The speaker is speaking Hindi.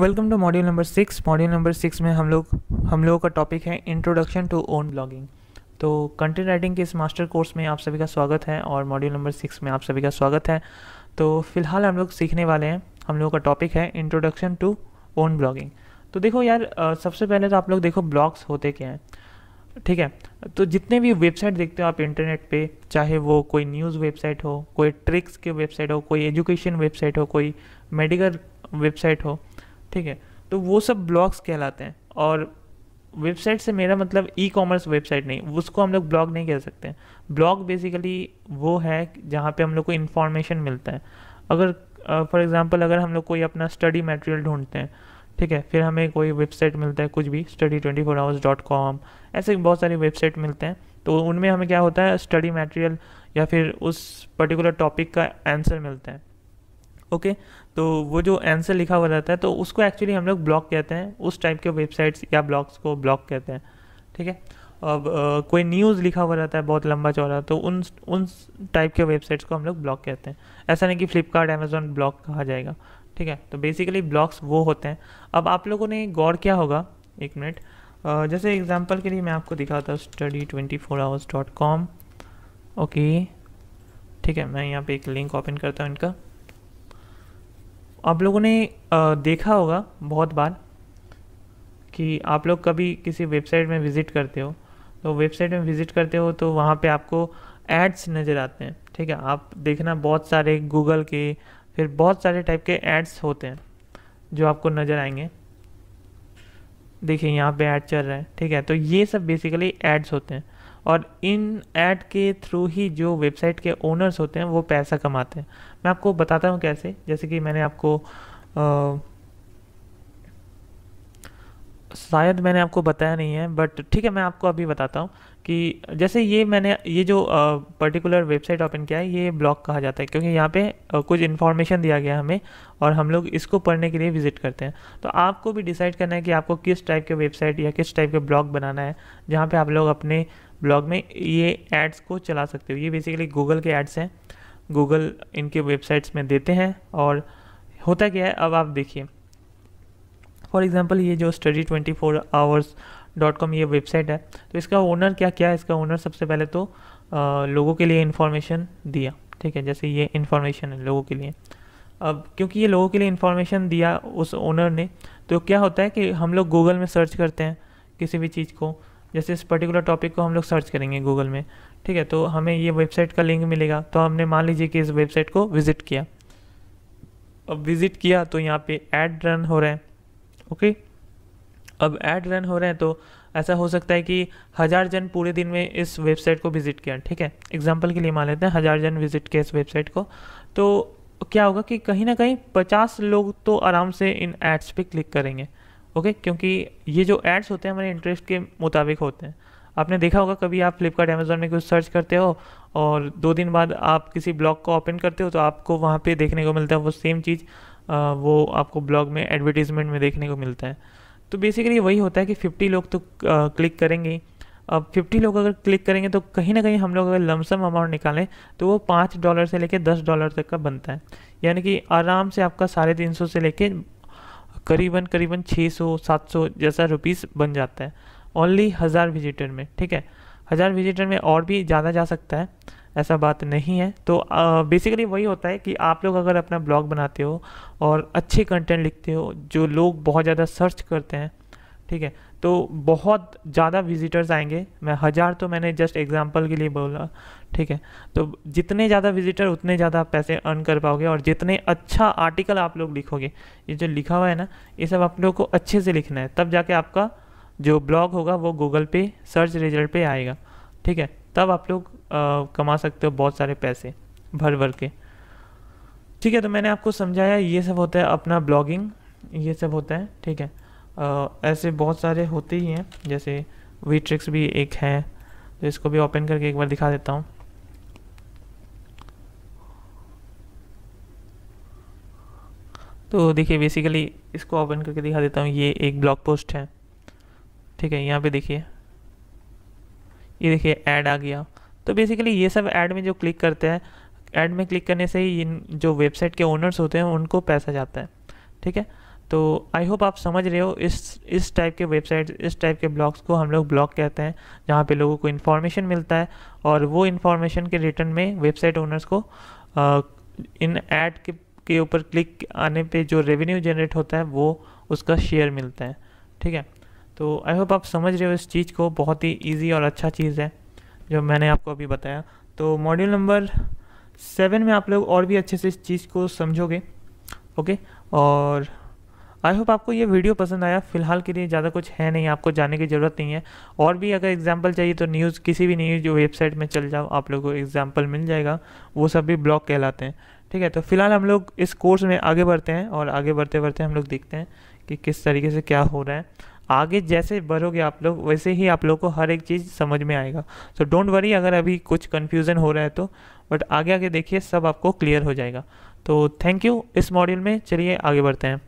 welcome to module number six module number six में हम लोग हम लोगों का टॉपिक है इंट्रोडक्शन टू ओन ब्लॉगिंग तो कंटेंट राइटिंग के इस मास्टर कोर्स में आप सभी का स्वागत है और मॉड्यूल नंबर सिक्स में आप सभी का स्वागत है तो फिलहाल हम लोग सीखने वाले हैं हम लोगों का टॉपिक है इंट्रोडक्शन टू ओन ब्लॉगिंग तो देखो यार सबसे पहले तो आप लोग देखो ब्लॉग्स होते क्या हैं ठीक है तो जितने भी वेबसाइट देखते हो आप इंटरनेट पे चाहे वो कोई न्यूज़ वेबसाइट हो कोई ट्रिक्स के वेबसाइट हो कोई एजुकेशन वेबसाइट हो कोई मेडिकल वेबसाइट हो ठीक है तो वो सब ब्लॉग्स कहलाते हैं और वेबसाइट से मेरा मतलब ई कॉमर्स वेबसाइट नहीं उसको हम लोग ब्लॉग नहीं कह सकते ब्लॉग बेसिकली वो है जहाँ पे हम लोग को इन्फॉर्मेशन मिलता है अगर फॉर uh, एग्ज़ाम्पल अगर हम लोग कोई अपना स्टडी मटेरियल ढूंढते हैं ठीक है फिर हमें कोई वेबसाइट मिलता है कुछ भी study twenty four hours dot com ऐसे बहुत सारी वेबसाइट मिलते हैं तो उनमें हमें क्या होता है स्टडी मटेरियल या फिर उस पर्टिकुलर टॉपिक का आंसर मिलता है ओके तो वो जो आंसर लिखा हुआ रहता है तो उसको एक्चुअली हम लोग ब्लॉक कहते हैं उस टाइप के वेबसाइट्स या ब्लॉग्स को ब्लॉक कहते हैं ठीक है अब आ, कोई न्यूज़ लिखा हुआ रहता है बहुत लंबा चौड़ा तो उन उन टाइप के वेबसाइट्स को हम लोग ब्लॉक कहते हैं ऐसा नहीं कि फ्लिपकार्ट अमेजोन ब्लॉक कहा जाएगा ठीक है तो बेसिकली ब्लॉग्स वो होते हैं अब आप लोगों ने गौर किया होगा एक मिनट जैसे एग्जाम्पल के लिए मैं आपको दिखाता हूँ study twenty four hours dot com okay ठीक है मैं यहाँ पे एक लिंक ओपन करता हूँ इनका आप लोगों ने देखा होगा बहुत बार कि आप लोग कभी किसी वेबसाइट में विज़िट करते हो तो वेबसाइट में विज़िट करते हो तो वहाँ पे आपको एड्स नज़र आते हैं ठीक है आप देखना बहुत सारे गूगल के फिर बहुत सारे टाइप के एड्स होते हैं जो आपको नज़र आएंगे देखिए यहाँ पे ऐड चल रहा है ठीक है तो ये सब बेसिकली एड्स होते हैं और इन ऐड के थ्रू ही जो वेबसाइट के ओनर्स होते हैं वो पैसा कमाते हैं मैं आपको बताता हूँ कैसे जैसे कि मैंने आपको आ, शायद मैंने आपको बताया नहीं है बट ठीक है मैं आपको अभी बताता हूँ कि जैसे ये मैंने ये जो पर्टिकुलर वेबसाइट ओपन किया है ये ब्लॉग कहा जाता है क्योंकि यहाँ पे कुछ इन्फॉर्मेशन दिया गया हमें और हम लोग इसको पढ़ने के लिए विजिट करते हैं तो आपको भी डिसाइड करना है कि आपको किस टाइप के वेबसाइट या किस टाइप के ब्लॉग बनाना है जहाँ पर आप लोग अपने ब्लॉग में ये एड्स को चला सकते हो ये बेसिकली गूगल के एड्स हैं गूगल इनके वेबसाइट्स में देते हैं और होता क्या है अब आप देखिए फॉर एग्ज़ाम्पल ये जो study twenty four hours dot com ये वेबसाइट है तो इसका ओनर क्या क्या है इसका ओनर सबसे पहले तो आ, लोगों के लिए इन्फॉर्मेशन दिया ठीक है जैसे ये इन्फॉर्मेशन है लोगों के लिए अब क्योंकि ये लोगों के लिए इन्फॉर्मेशन दिया उस ओनर ने तो क्या होता है कि हम लोग गूगल में सर्च करते हैं किसी भी चीज़ को जैसे इस पर्टिकुलर टॉपिक को हम लोग सर्च करेंगे गूगल में ठीक है तो हमें ये वेबसाइट का लिंक मिलेगा तो हमने मान लीजिए कि इस वेबसाइट को विज़िट किया अब विज़िट किया तो यहाँ पे ऐड रन हो रहे हैं ओके अब ऐड रन हो रहे हैं तो ऐसा हो सकता है कि हज़ार जन पूरे दिन में इस वेबसाइट को विज़िट किया ठीक है एग्जाम्पल के लिए मान लेते हैं हज़ार जन विज़िट किया इस वेबसाइट को तो क्या होगा कि कहीं ना कहीं पचास लोग तो आराम से इन एड्स पे क्लिक करेंगे ओके क्योंकि ये जो एड्स होते हैं हमारे इंटरेस्ट के मुताबिक होते हैं आपने देखा होगा कभी आप फ्लिपकार्ट अमेज़ोन में कुछ सर्च करते हो और दो दिन बाद आप किसी ब्लॉग को ओपन करते हो तो आपको वहाँ पे देखने को मिलता है वो सेम चीज़ वो आपको ब्लॉग में एडवर्टीज़मेंट में देखने को मिलता है तो बेसिकली वही होता है कि फिफ्टी लोग तो क्लिक करेंगे अब फिफ्टी लोग अगर क्लिक करेंगे तो कहीं ना कहीं हम लोग अगर लमसम अमाउंट निकालें तो वो पाँच डॉलर से लेकर दस डॉलर तक का बनता है यानी कि आराम से आपका साढ़े तीन सौ से लेकर करीबन करीबन 600-700 जैसा रुपीस बन जाता है ओनली हज़ार विजिटर में ठीक है हज़ार विजिटर में और भी ज़्यादा जा सकता है ऐसा बात नहीं है तो बेसिकली वही होता है कि आप लोग अगर अपना ब्लॉग बनाते हो और अच्छे कंटेंट लिखते हो जो लोग बहुत ज़्यादा सर्च करते हैं ठीक है तो बहुत ज़्यादा विजिटर्स आएंगे मैं हज़ार तो मैंने जस्ट एग्जांपल के लिए बोला ठीक है तो जितने ज़्यादा विजिटर उतने ज़्यादा पैसे अर्न कर पाओगे और जितने अच्छा आर्टिकल आप लोग लिखोगे ये जो लिखा हुआ है ना ये सब आप लोग को अच्छे से लिखना है तब जाके आपका जो ब्लॉग होगा वो गूगल पे सर्च रिजल्ट पे आएगा ठीक है तब आप लोग कमा सकते हो बहुत सारे पैसे भर भर के ठीक है तो मैंने आपको समझाया ये सब होता है अपना ब्लॉगिंग ये सब होता है ठीक है ऐसे बहुत सारे होते ही हैं जैसे वी ट्रिक्स भी एक है तो इसको भी ओपन करके एक बार दिखा देता हूँ तो देखिए बेसिकली इसको ओपन करके दिखा देता हूँ ये एक ब्लॉग पोस्ट है ठीक है यहाँ पे देखिए ये देखिए ऐड आ गया तो बेसिकली ये सब ऐड में जो क्लिक करते हैं ऐड में क्लिक करने से ही इन जो वेबसाइट के ओनर्स होते हैं उनको पैसा जाता है ठीक है तो आई होप आप समझ रहे हो इस इस टाइप के वेबसाइट इस टाइप के ब्लॉग्स को हम लोग ब्लॉग कहते हैं जहाँ पे लोगों को इन्फॉर्मेशन मिलता है और वो इन्फॉर्मेशन के रिटर्न में वेबसाइट ओनर्स को आ, इन ऐड के के ऊपर क्लिक आने पे जो रेवेन्यू जनरेट होता है वो उसका शेयर मिलता है ठीक है तो आई होप आप समझ रहे हो इस चीज़ को बहुत ही ईजी और अच्छा चीज़ है जो मैंने आपको अभी बताया तो मॉड्यूल नंबर सेवन में आप लोग और भी अच्छे से इस चीज़ को समझोगे ओके और आई होप आपको ये वीडियो पसंद आया फिलहाल के लिए ज़्यादा कुछ है नहीं आपको जाने की ज़रूरत नहीं है और भी अगर एग्जाम्पल चाहिए तो न्यूज़ किसी भी न्यूज़ जो वेबसाइट में चल जाओ आप लोगों को एग्जाम्पल मिल जाएगा वो सब भी ब्लॉग कहलाते हैं ठीक है तो फिलहाल हम लोग इस कोर्स में आगे बढ़ते हैं और आगे बढ़ते बढ़ते हम लोग देखते हैं कि किस तरीके से क्या हो रहा है आगे जैसे बढ़ोगे आप लोग वैसे ही आप लोग को हर एक चीज़ समझ में आएगा सो डोंट वरी अगर अभी कुछ कन्फ्यूज़न हो रहा है तो बट आगे आगे देखिए सब आपको क्लियर हो जाएगा तो थैंक यू इस मॉड्यूल में चलिए आगे बढ़ते हैं